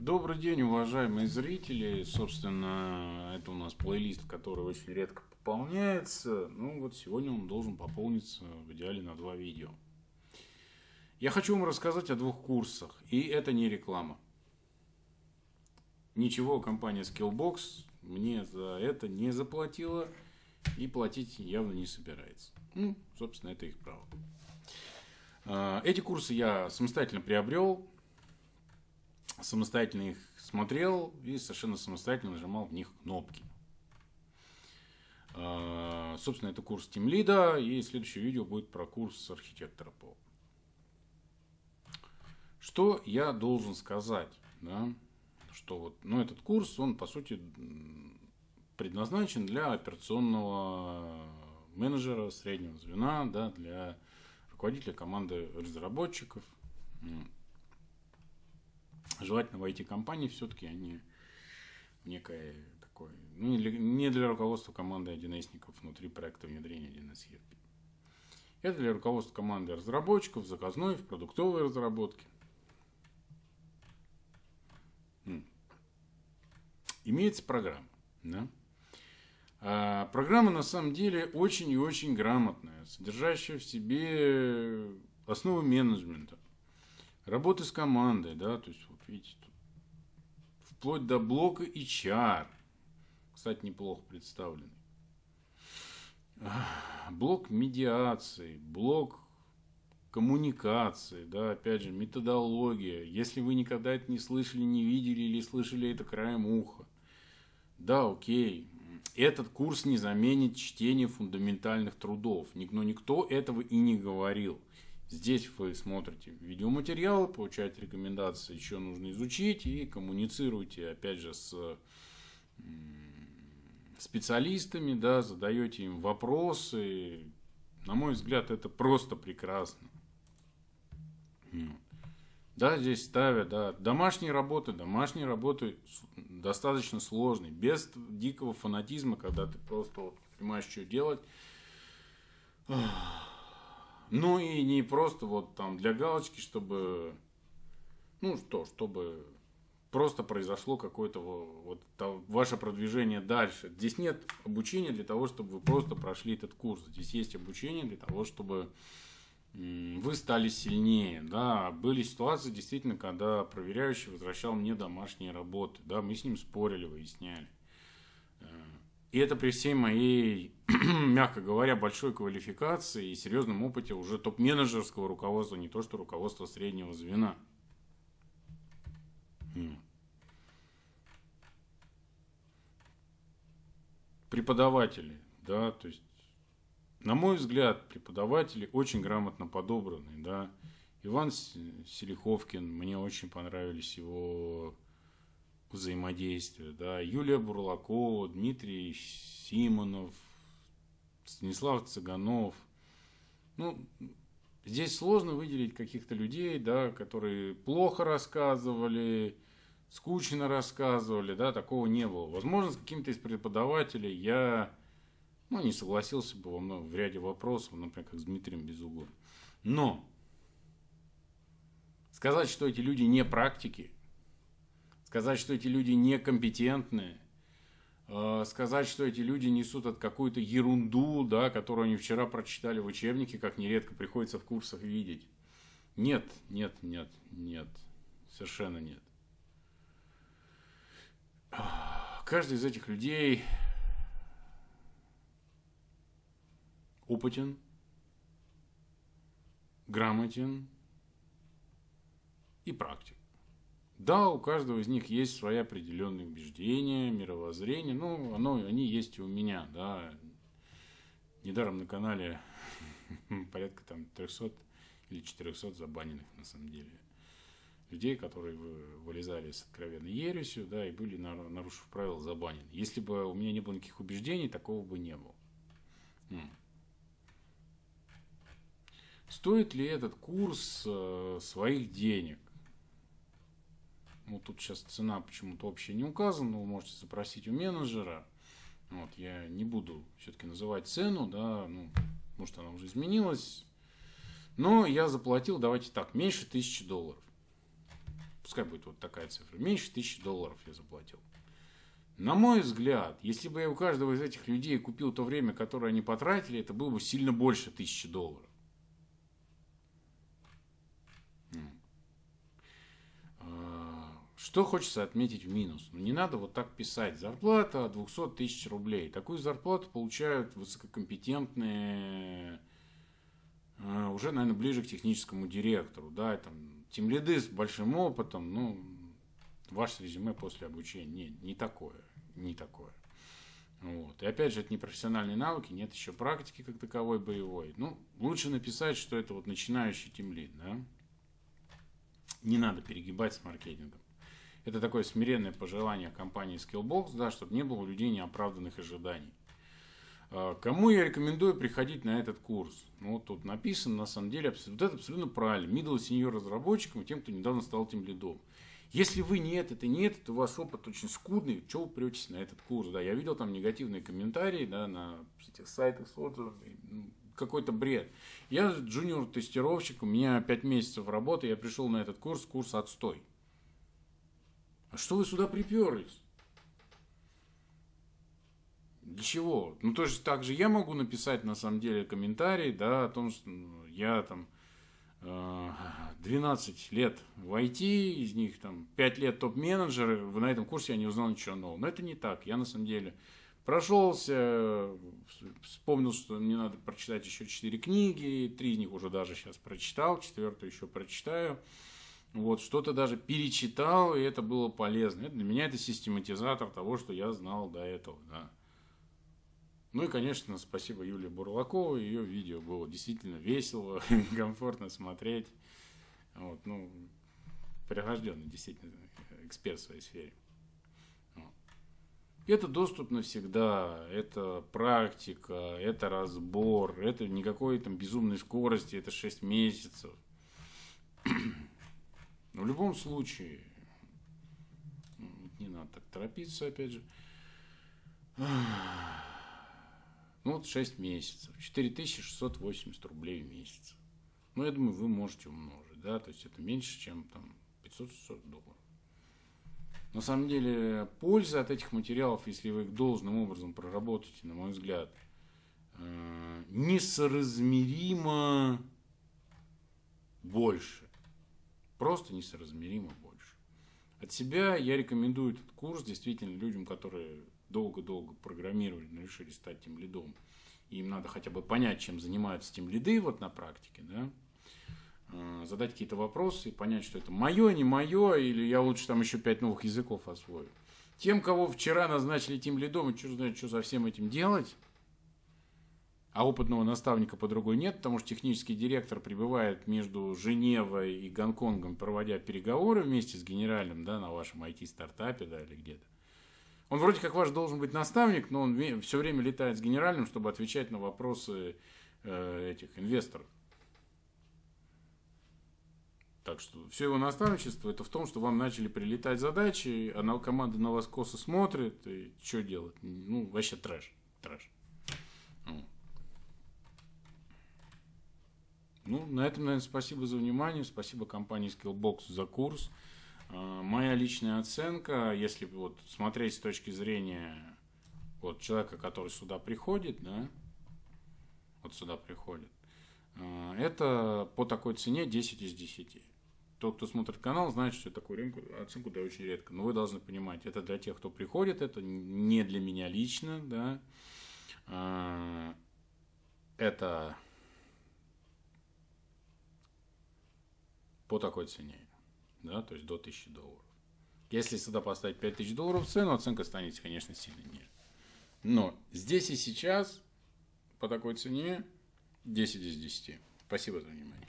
Добрый день, уважаемые зрители. Собственно, это у нас плейлист, который очень редко пополняется. Ну вот сегодня он должен пополниться в идеале на два видео. Я хочу вам рассказать о двух курсах, и это не реклама. Ничего, компания Skillbox мне за это не заплатила и платить явно не собирается. Ну, собственно, это их право. А, эти курсы я самостоятельно приобрел, самостоятельно их смотрел и совершенно самостоятельно нажимал в них кнопки. А, собственно, это курс Тимлида, и следующее видео будет про курс архитектора ПО. Что я должен сказать? Да? Что вот, ну, этот курс, он, по сути, предназначен для операционного менеджера среднего звена, да, для руководителя команды разработчиков желательно в IT-компании все-таки, а не в некое такое, ну, не для, руководства команды 1 внутри проекта внедрения 1С ERP. Это для руководства команды разработчиков, заказной, в продуктовой разработке. Имеется программа. Да? А, программа на самом деле очень и очень грамотная, содержащая в себе основу менеджмента, работы с командой, да, то есть видите, вплоть до блока и чар. Кстати, неплохо представлены. Блок медиации, блок коммуникации, да, опять же, методология. Если вы никогда это не слышали, не видели или слышали это краем уха, да, окей, этот курс не заменит чтение фундаментальных трудов. Никто, никто этого и не говорил. Здесь вы смотрите видеоматериалы, получаете рекомендации, еще нужно изучить и коммуницируйте, опять же, с специалистами, да, задаете им вопросы. На мой взгляд, это просто прекрасно. Ну, да, здесь ставят, да, домашние работы, домашние работы достаточно сложные, без дикого фанатизма, когда ты просто вот, понимаешь, что делать. Ну и не просто вот там для галочки, чтобы, ну что, чтобы просто произошло какое-то вот там, ваше продвижение дальше. Здесь нет обучения для того, чтобы вы просто прошли этот курс. Здесь есть обучение для того, чтобы вы стали сильнее, да, были ситуации действительно, когда проверяющий возвращал мне домашние работы, да, мы с ним спорили, выясняли. Э, и это при всей моей, мягко говоря, большой квалификации и серьезном опыте уже топ-менеджерского руководства, не то что руководства среднего звена. Преподаватели, да, то есть, на мой взгляд, преподаватели очень грамотно подобраны, да. Иван Селиховкин, мне очень понравились его взаимодействия, Да? Юлия Бурлакова, Дмитрий Симонов, Станислав Цыганов. Ну, здесь сложно выделить каких-то людей, да, которые плохо рассказывали, скучно рассказывали, да, такого не было. Возможно, с каким-то из преподавателей я ну, не согласился бы во многом в ряде вопросов, например, как с Дмитрием Безуглым. Но сказать, что эти люди не практики – сказать, что эти люди некомпетентные, э, сказать, что эти люди несут от какую-то ерунду, да, которую они вчера прочитали в учебнике, как нередко приходится в курсах видеть. Нет, нет, нет, нет, совершенно нет. Каждый из этих людей опытен, грамотен и практик. Да, у каждого из них есть свои определенные убеждения, мировоззрение. Ну, оно, они есть и у меня, да. Недаром на канале порядка там 300 или 400 забаненных, на самом деле, людей, которые вылезали с откровенной ересью, да, и были, нарушив правила, забанены. Если бы у меня не было никаких убеждений, такого бы не было. Стоит ли этот курс э, своих денег? Ну, тут сейчас цена почему-то общая не указана, вы можете запросить у менеджера. Вот, я не буду все-таки называть цену, да, ну, может, она уже изменилась. Но я заплатил, давайте так, меньше тысячи долларов. Пускай будет вот такая цифра. Меньше тысячи долларов я заплатил. На мой взгляд, если бы я у каждого из этих людей купил то время, которое они потратили, это было бы сильно больше тысячи долларов. Что хочется отметить в минус? Ну не надо вот так писать. Зарплата 200 тысяч рублей. Такую зарплату получают высококомпетентные, э, уже, наверное, ближе к техническому директору. Да, там тем лиды с большим опытом. Ну, ваше резюме после обучения. Не, не такое. Не такое. Вот. И опять же, это не профессиональные навыки, нет еще практики как таковой боевой. Ну, лучше написать, что это вот начинающий тем лид, да? Не надо перегибать с маркетингом. Это такое смиренное пожелание компании Skillbox, да, чтобы не было у людей неоправданных ожиданий. А, кому я рекомендую приходить на этот курс? Ну, вот тут написано, на самом деле, вот это абсолютно правильно. Middle senior разработчикам, тем, кто недавно стал тем лидом. Если вы нет, это нет, то у вас опыт очень скудный, чего вы претесь на этот курс? Да, я видел там негативные комментарии да, на этих сайтах с отзывами, ну, какой-то бред. Я джуниор-тестировщик, у меня 5 месяцев работы, я пришел на этот курс, курс отстой что вы сюда приперлись? Для чего? Ну, тоже так же я могу написать, на самом деле, комментарий, да, о том, что ну, я там 12 э, лет в IT, из них там 5 лет топ-менеджеры, на этом курсе я не узнал ничего нового. Но это не так. Я на самом деле прошелся, вспомнил, что мне надо прочитать еще 4 книги, 3 из них уже даже сейчас прочитал, четвертую еще прочитаю. Вот, что-то даже перечитал, и это было полезно. Это для меня это систематизатор того, что я знал до этого, да. Ну и, конечно, спасибо Юлии Бурлаковой. Ее видео было действительно весело, комфортно смотреть. Вот, ну, прирожденный действительно э, эксперт в своей сфере. Это доступно всегда, это практика, это разбор, это никакой там безумной скорости, это 6 месяцев. Но ну, в любом случае, ну, не надо так торопиться, опять же. Ну вот 6 месяцев, 4680 рублей в месяц. Ну, я думаю, вы можете умножить, да, то есть это меньше, чем там 500-600 долларов. На самом деле, польза от этих материалов, если вы их должным образом проработаете, на мой взгляд, э, несоразмеримо больше. Просто несоразмеримо больше. От себя я рекомендую этот курс действительно людям, которые долго-долго программировали, но решили стать тем лидом. им надо хотя бы понять, чем занимаются тем лиды вот на практике, да, а, задать какие-то вопросы и понять, что это мое, не мое, или я лучше там еще пять новых языков освою. Тем, кого вчера назначили тем лидом, и что знает, что за всем этим делать, а опытного наставника по другой нет, потому что технический директор прибывает между Женевой и Гонконгом, проводя переговоры вместе с генеральным, да, на вашем IT-стартапе, да, или где-то. Он вроде как ваш должен быть наставник, но он все время летает с генеральным, чтобы отвечать на вопросы э, этих инвесторов. Так что все его наставничество это в том, что вам начали прилетать задачи, она а команда на вас косо смотрит, и что делать? Ну, вообще трэш, трэш. Ну. Ну, на этом, наверное, спасибо за внимание, спасибо компании Skillbox за курс. А, моя личная оценка, если вот смотреть с точки зрения вот человека, который сюда приходит, да, вот сюда приходит, а, это по такой цене 10 из 10. Тот, кто смотрит канал, знает, что я такую оценку даю очень редко. Но вы должны понимать, это для тех, кто приходит, это не для меня лично, да. А, это по такой цене, да, то есть до 1000 долларов. Если сюда поставить 5000 долларов цену, оценка станет, конечно, сильно ниже. Но здесь и сейчас по такой цене 10 из 10. Спасибо за внимание.